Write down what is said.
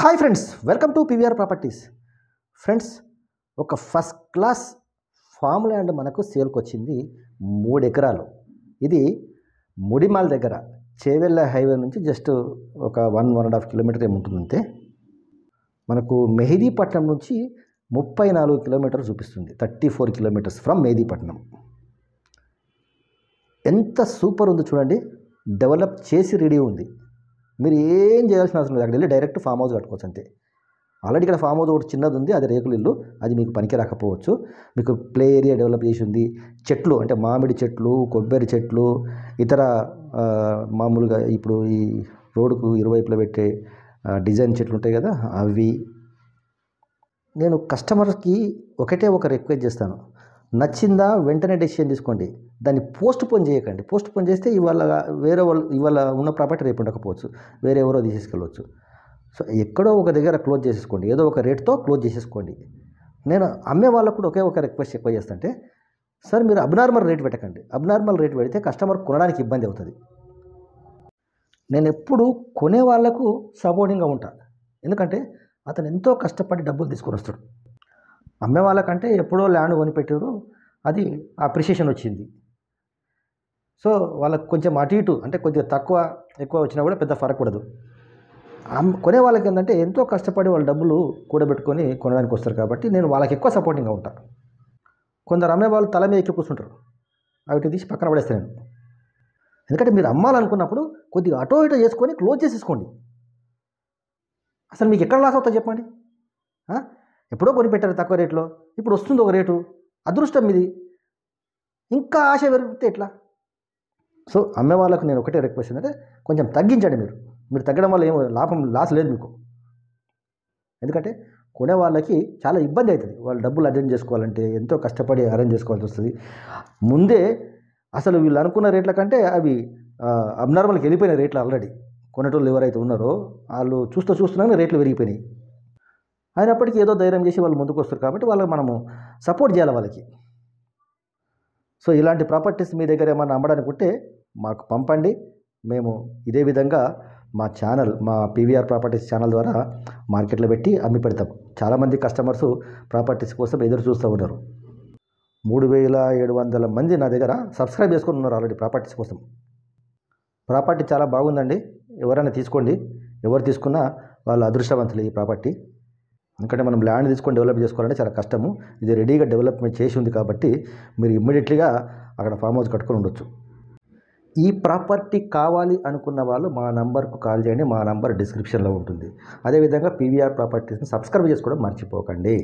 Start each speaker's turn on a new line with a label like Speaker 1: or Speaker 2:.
Speaker 1: hi friends welcome to PVR properties friends ఒక first class farm land మనకు సేల్కి వచ్చింది మూడు ఎకరాలు ఇది ముడిమాల్ దగ్గర చేవెళ్ళ హైవే నుంచి జస్ట్ ఒక one one and half kilometer అంతే మనకు మెహిదీపట్నం నుంచి ముప్పై నాలుగు కిలోమీటర్లు చూపిస్తుంది thirty four kilometers from Mehidipatnam ఎంత సూపర్ ఉంది చూడండి డెవలప్ చేసి రెడీ ఉంది మీరు ఏం చేయాల్సిన అవసరం లేదు అక్కడ వెళ్ళి డైరెక్ట్ ఫామ్ హౌస్ కట్టుకోవచ్చు అంతే ఆల్రెడీ ఇక్కడ ఫామ్ హౌస్ ఒకటి చిన్నది ఉంది అది రేకులు ఇల్లు అది మీకు పనికి రాకపోవచ్చు మీకు ప్లే ఏరియా డెవలప్ చేసి ఉంది చెట్లు అంటే మామిడి చెట్లు కొబ్బరి చెట్లు ఇతర మామూలుగా ఇప్పుడు ఈ రోడ్డుకు ఇరువైపులో పెట్టే డిజైన్ చెట్లు ఉంటాయి కదా అవి నేను కస్టమర్కి ఒకటే ఒక రిక్వెస్ట్ చేస్తాను నచ్చిందా వెంటనే డెసిషన్ తీసుకోండి దాన్ని పోస్ట్ పోన్ చేయకండి పోస్ట్ పోన్ చేస్తే ఇవాళ వేరే వాళ్ళు ఇవాళ ఉన్న ప్రాపర్టీ రేపు ఉండకపోవచ్చు వేరే ఎవరో తీసేసుకెళ్ళవచ్చు సో ఎక్కడో ఒక దగ్గర క్లోజ్ చేసేసుకోండి ఏదో ఒక రేట్తో క్లోజ్ చేసేసుకోండి నేను అమ్మే వాళ్ళకు కూడా ఒకే ఒక రిక్వెస్ట్ ఎక్కువ చేస్తుంటే సార్ మీరు అబ్నార్మల్ రేట్ పెట్టకండి అబ్నార్మల్ రేట్ పెడితే కస్టమర్ కొనడానికి ఇబ్బంది అవుతుంది నేను ఎప్పుడు కొనే వాళ్లకు సపోర్టింగ్గా ఉంటాను ఎందుకంటే అతను ఎంతో కష్టపడి డబ్బులు తీసుకొని వస్తాడు అమ్మే వాళ్ళకంటే ఎప్పుడో ల్యాండ్ కొనిపెట్టారు అది అప్రిషియేషన్ వచ్చింది సో వాళ్ళకి కొంచెం అటు ఇటు అంటే కొద్దిగా తక్కువ ఎక్కువ వచ్చినా కూడా పెద్ద ఫరక్ ఉండదు కొనే వాళ్ళకి ఏంటంటే ఎంతో కష్టపడి వాళ్ళ డబ్బులు కూడబెట్టుకొని కొనడానికి వస్తారు కాబట్టి నేను వాళ్ళకి ఎక్కువ సపోర్టింగ్గా ఉంటాను కొందరు అమ్మే వాళ్ళు తల మీద ఎక్కి కూర్చుంటారు అవిటి తీసి పక్కన పడేస్తాను నేను ఎందుకంటే మీరు అమ్మాలనుకున్నప్పుడు కొద్దిగా అటో ఇటో చేసుకొని క్లోజ్ చేసేసుకోండి అసలు మీకు ఎక్కడ లాస్ అవుతా చెప్పండి ఎప్పుడో కొని తక్కువ రేట్లో ఇప్పుడు వస్తుంది ఒక రేటు అదృష్టం ఇది ఇంకా ఆశ పెరిగితే ఎట్లా సో అమ్మే వాళ్ళకు నేను ఒకటే రిక్వెస్ట్ ఏంటంటే కొంచెం తగ్గించండి మీరు మీరు తగ్గడం వల్ల ఏమో లాభం లాస్ లేదు మీకు ఎందుకంటే కొనే వాళ్ళకి చాలా ఇబ్బంది అవుతుంది వాళ్ళు డబ్బులు అరేంజ్ చేసుకోవాలంటే ఎంతో కష్టపడి అరేంజ్ చేసుకోవాల్సి వస్తుంది ముందే అసలు వీళ్ళు అనుకున్న రేట్ల కంటే అవి అబ్నార్మల్కి వెళ్ళిపోయిన రేట్లు ఆల్రెడీ కొనేటోళ్ళు ఎవరైతే ఉన్నారో వాళ్ళు చూస్తూ చూస్తున్నానే రేట్లు పెరిగిపోయినాయి అయినప్పటికీ ఏదో ధైర్యం చేసి వాళ్ళు ముందుకు వస్తారు కాబట్టి వాళ్ళకి మనము సపోర్ట్ చేయాలి వాళ్ళకి సో ఇలాంటి ప్రాపర్టీస్ మీ దగ్గర ఏమన్నా అమ్మడానికి ఉంటే మాకు పంపండి మేము ఇదే విధంగా మా ఛానల్ మా పీవీఆర్ ప్రాపర్టీస్ ఛానల్ ద్వారా మార్కెట్లో పెట్టి అమ్మి పెడతాం చాలామంది కస్టమర్స్ ప్రాపర్టీస్ కోసం ఎదురు చూస్తూ ఉన్నారు మూడు వేల ఏడు వందల మంది నా దగ్గర సబ్స్క్రైబ్ చేసుకుని ఉన్నారు ఆల్రెడీ ప్రాపర్టీస్ కోసం ప్రాపర్టీ చాలా బాగుందండి ఎవరైనా తీసుకోండి ఎవరు తీసుకున్నా వాళ్ళు అదృష్టవంతులు ఈ ప్రాపర్టీ ఎందుకంటే మనం ల్యాండ్ తీసుకొని డెవలప్ చేసుకోవాలంటే చాలా కష్టము ఇది రెడీగా డెవలప్మెంట్ చేసి ఉంది కాబట్టి మీరు ఇమ్మీడియట్లీగా అక్కడ ఫామ్ హౌస్ కట్టుకొని ఉండొచ్చు ఈ ప్రాపర్టీ కావాలి అనుకున్న వాళ్ళు మా నంబర్కు కాల్ చేయండి మా నంబర్ డిస్క్రిప్షన్లో ఉంటుంది అదేవిధంగా పీవీఆర్ ప్రాపర్టీస్ని సబ్స్క్రైబ్ చేసుకోవడం మర్చిపోకండి